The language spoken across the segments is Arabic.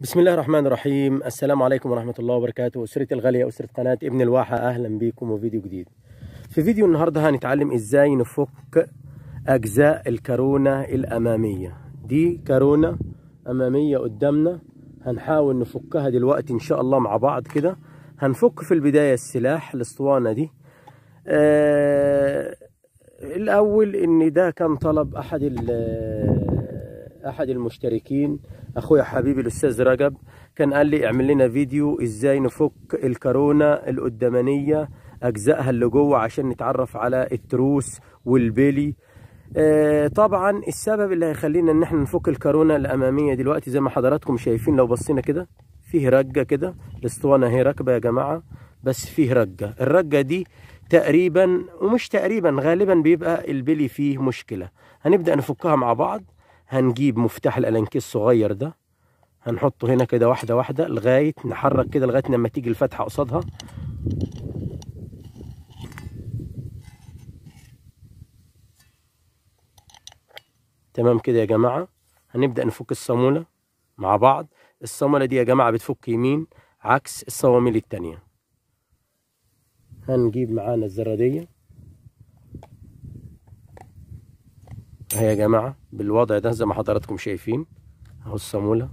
بسم الله الرحمن الرحيم السلام عليكم ورحمة الله وبركاته أسرتي الغالية أسرة قناة ابن الواحة أهلا بيكم وفيديو جديد في فيديو النهاردة هنتعلم إزاي نفك أجزاء الكرونة الأمامية دي كرونة أمامية قدامنا هنحاول نفكها دلوقتي إن شاء الله مع بعض كده هنفك في البداية السلاح الاسطوانة دي آه الأول إن ده كان طلب أحد ال احد المشتركين اخويا حبيبي الاستاذ رجب كان قال لي اعمل لنا فيديو ازاي نفك الكرونه القدامانيه اجزائها اللي جوه عشان نتعرف على التروس والبيلي آه، طبعا السبب اللي هيخلينا ان احنا نفك الكرونه الاماميه دلوقتي زي ما حضراتكم شايفين لو بصينا كده فيه رجه كده الاسطوانه اهي راكبه يا جماعه بس فيه رجه الرجه دي تقريبا ومش تقريبا غالبا بيبقى البلي فيه مشكله هنبدا نفكها مع بعض هنجيب مفتاح الالانكي الصغير ده هنحطه هنا كده واحده واحده لغايه نحرك كده لغايه لما تيجي الفتحه قصادها تمام كده يا جماعه هنبدا نفك الصاموله مع بعض الصاموله دي يا جماعه بتفك يمين عكس الصواميل التانيه هنجيب معانا الزراديه اهي يا جماعه بالوضع ده زي ما حضراتكم شايفين اهو الصاموله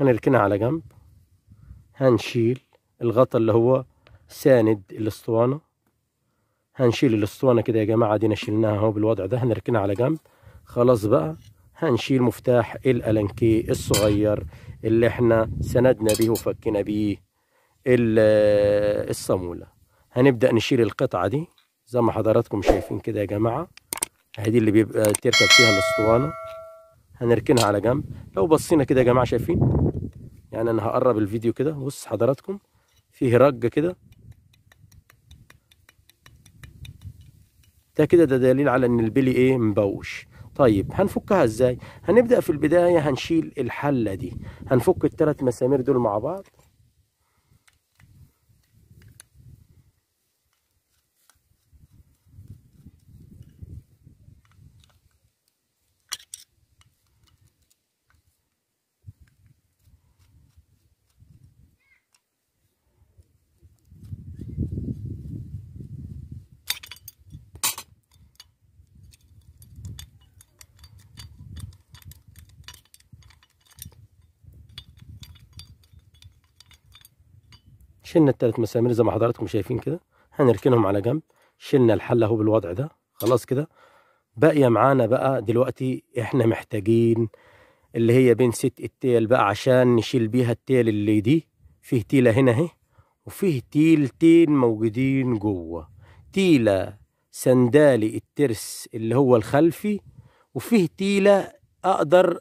هنركنها على جنب هنشيل الغطا اللي هو ساند الاسطوانه هنشيل الاسطوانه كده يا جماعه دينا شلناها اهو بالوضع ده هنركنها على جنب خلاص بقى هنشيل مفتاح الالنكي الصغير اللي احنا سندنا بيه وفكنا بيه الصامولة هنبدأ نشيل القطعة دي زي ما حضراتكم شايفين كده يا جماعة هذه اللي بيبقى تركب فيها الاسطوانة هنركنها على جنب لو بصينا كده يا جماعة شايفين يعني أنا هقرب الفيديو كده بص حضراتكم فيه رج كده ده كده ده دليل على ان البلي ايه مبوش طيب هنفكها ازاي هنبدأ في البداية هنشيل الحلة دي هنفك التلات مسامير دول مع بعض شلنا الثلاث مسامير زي ما حضراتكم شايفين كده هنركنهم على جنب شلنا الحل اهو بالوضع ده خلاص كده باقيه معانا بقى دلوقتي احنا محتاجين اللي هي بين ست التيل بقى عشان نشيل بيها التيل اللي دي فيه تيله هنا اهي وفيه تيلتين موجودين جوه تيله سندالي الترس اللي هو الخلفي وفيه تيله اقدر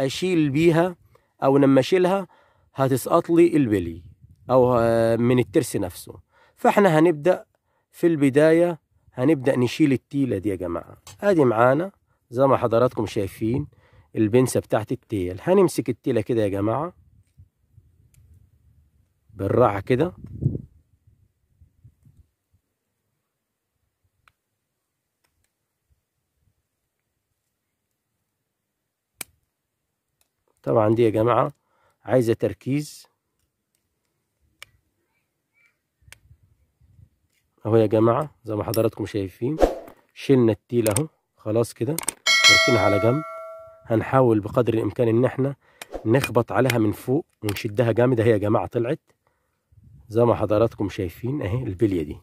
اشيل بيها او لما اشيلها هتسقط لي البلي أو آه، من الترس نفسه فإحنا هنبدأ في البداية هنبدأ نشيل التيلة دي يا جماعة أدي معانا زي ما حضراتكم شايفين البنسة بتاعت التيل هنمسك التيلة كده يا جماعة بالراحة كده طبعا دي يا جماعة عايزة تركيز اهو يا جماعه زي ما حضراتكم شايفين شلنا التيل اهو خلاص كده تركينها على جنب هنحاول بقدر الامكان ان احنا نخبط عليها من فوق ونشدها جامد اهي يا جماعه طلعت زي ما حضراتكم شايفين اهي البليه دي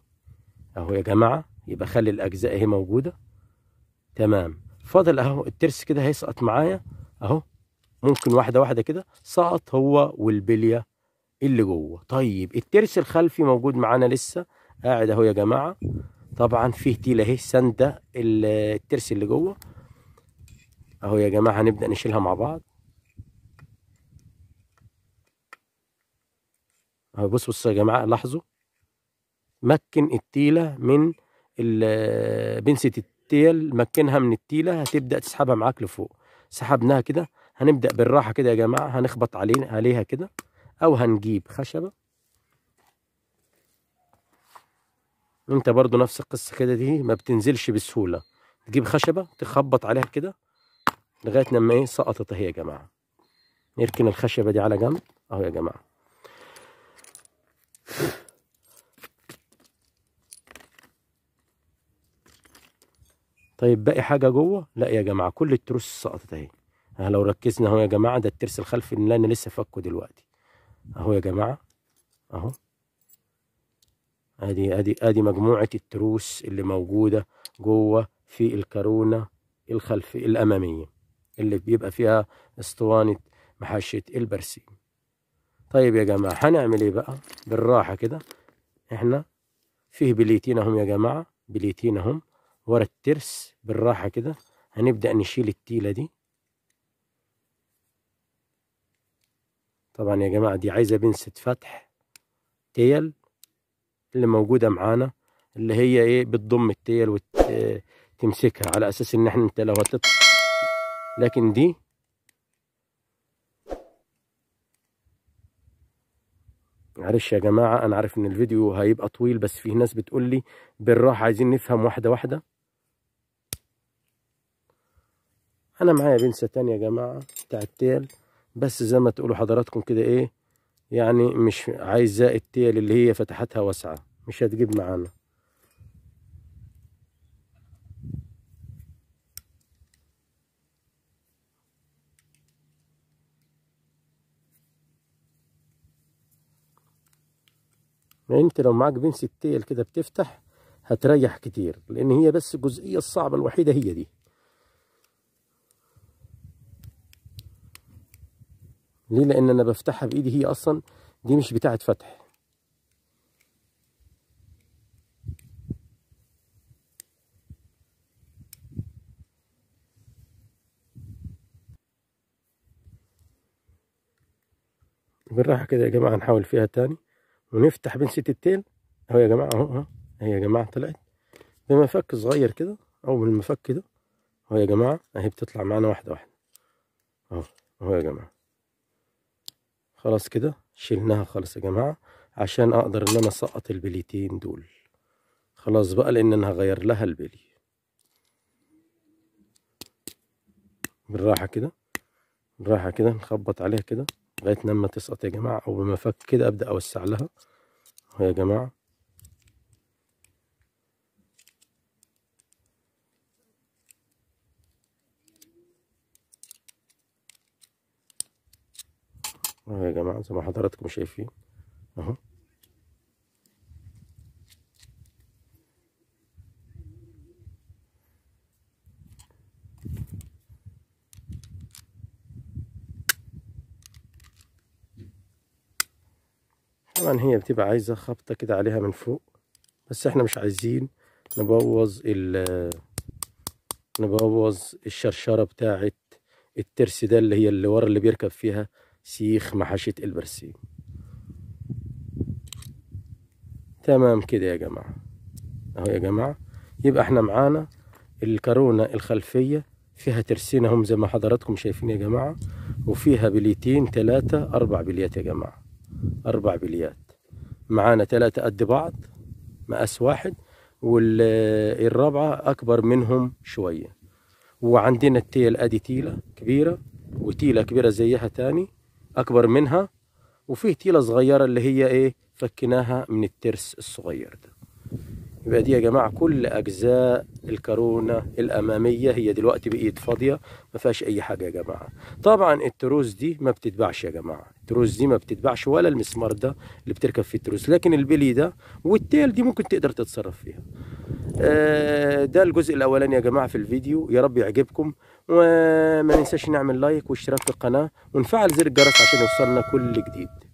اهو يا جماعه يبقى خلي الاجزاء اهي موجوده تمام فاضل اهو الترس كده هيسقط معايا اهو ممكن واحده واحده كده سقط هو والبليه اللي جوه طيب الترس الخلفي موجود معانا لسه قاعد اهو يا جماعه طبعا فيه تيله اهي سنده الترس اللي جوه اهو يا جماعه هنبدا نشيلها مع بعض اهو بصوا بصوا يا جماعه لاحظوا مكن التيله من بنسة التيل مكنها من التيله هتبدا تسحبها معاك لفوق سحبناها كده هنبدا بالراحه كده يا جماعه هنخبط علينا عليها كده او هنجيب خشبه وانت برضو نفس القصة كده دي ما بتنزلش بسهولة تجيب خشبة تخبط عليها كده لغاية لما ايه سقطت اهي يا جماعة نركن الخشبة دي على جنب اهو يا جماعة طيب باقي حاجة جوه لا يا جماعة كل التروس سقطت اهي لو ركزنا اهو يا جماعة ده الترس الخلفي اللي انا لسه فكه دلوقتي اهو يا جماعة اهو هذه هذه هذه مجموعة التروس اللي موجودة جوه في الكرونة الخلفية الأمامية اللي بيبقى فيها اسطوانة محاشية البرسيم طيب يا جماعة هنعمل ايه بقى بالراحة كده احنا فيه بليتين اهم يا جماعة بليتين اهم ورا الترس بالراحة كده هنبدأ نشيل التيلة دي طبعا يا جماعة دي عايزة بنسة فتح تيل اللي موجوده معانا اللي هي ايه بتضم التيل وتمسكها على اساس ان احنا انت لو هتطلع لكن دي معلش يا جماعه انا عارف ان الفيديو هيبقى طويل بس في ناس بتقول لي بالراحه عايزين نفهم واحده واحده انا معايا بنسه تانية يا جماعه بتاع التيل بس زي ما تقولوا حضراتكم كده ايه يعني مش عايزة التيل اللي هي فتحتها واسعة مش هتجيب معانا يعني انت لو معاك بنس التيل كده بتفتح هتريح كتير لان هي بس الجزئية الصعبة الوحيدة هي دي ليه لان انا بفتحها بايدي هي اصلا دي مش بتاعه فتح بالراحه كده يا جماعه نحاول فيها تاني ونفتح بنسة التيل اهو يا جماعه اهو أهو اهي يا جماعه طلعت بمفك صغير كده او بالمفك ده اهو يا جماعه اهي بتطلع معانا واحده واحده اهو اهو يا جماعه خلاص كده شلناها خالص يا جماعة عشان اقدر ان انا اسقط البليتين دول خلاص بقى لان انا هغير لها البلي بالراحة كده بالراحة كده نخبط عليها كده لغاية لما تسقط يا جماعة او بمفك كده ابدأ اوسع لها اهو يا جماعة اهو يا جماعة زي ما حضراتكم شايفين اهو طبعا هي بتبقى عايزة خبطة كده عليها من فوق بس احنا مش عايزين نبوظ ال نبوظ الشرشرة بتاعه الترس ده اللي هي اللي ورا اللي بيركب فيها سيخ محشة البرسيم تمام كده يا جماعة اهو يا جماعة يبقى احنا معانا الكرونة الخلفية فيها ترسينهم هم زي ما حضراتكم شايفين يا جماعة وفيها بليتين ثلاثة أربع بليات يا جماعة أربع بليات معانا ثلاثة قد بعض مقاس واحد والرابعة أكبر منهم شوية وعندنا التيل أدي تيلة كبيرة وتيلة كبيرة زيها تاني أكبر منها وفيه تيلة صغيرة اللي هي إيه فكناها من الترس الصغير ده يبقى دي يا جماعة كل أجزاء الكرونة الأمامية هي دلوقتي بقيت فاضية ما فيهاش أي حاجة يا جماعة طبعا التروس دي ما بتتباعش يا جماعة التروس دي ما بتتباعش ولا المسمار ده اللي بتركب فيه التروس لكن البلي ده والتيل دي ممكن تقدر تتصرف فيها آه، ده الجزء الاولاني يا جماعه في الفيديو يا رب يعجبكم وما ننساش نعمل لايك واشتراك في القناه ونفعل زر الجرس عشان يوصلنا كل جديد